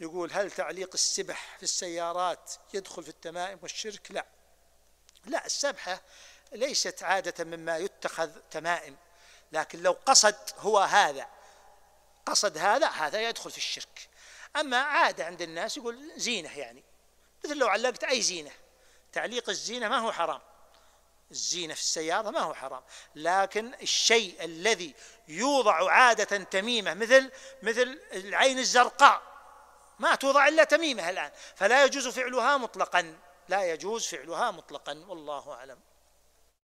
يقول هل تعليق السبح في السيارات يدخل في التمائم والشرك لا لا السبحة ليست عادة مما يتخذ تمائم لكن لو قصد هو هذا قصد هذا هذا يدخل في الشرك أما عادة عند الناس يقول زينة يعني مثل لو علقت أي زينة تعليق الزينة ما هو حرام الزينة في السيارة ما هو حرام لكن الشيء الذي يوضع عادة تميمة مثل مثل العين الزرقاء ما توضع إلا تميمة الآن فلا يجوز فعلها مطلقا لا يجوز فعلها مطلقا والله أعلم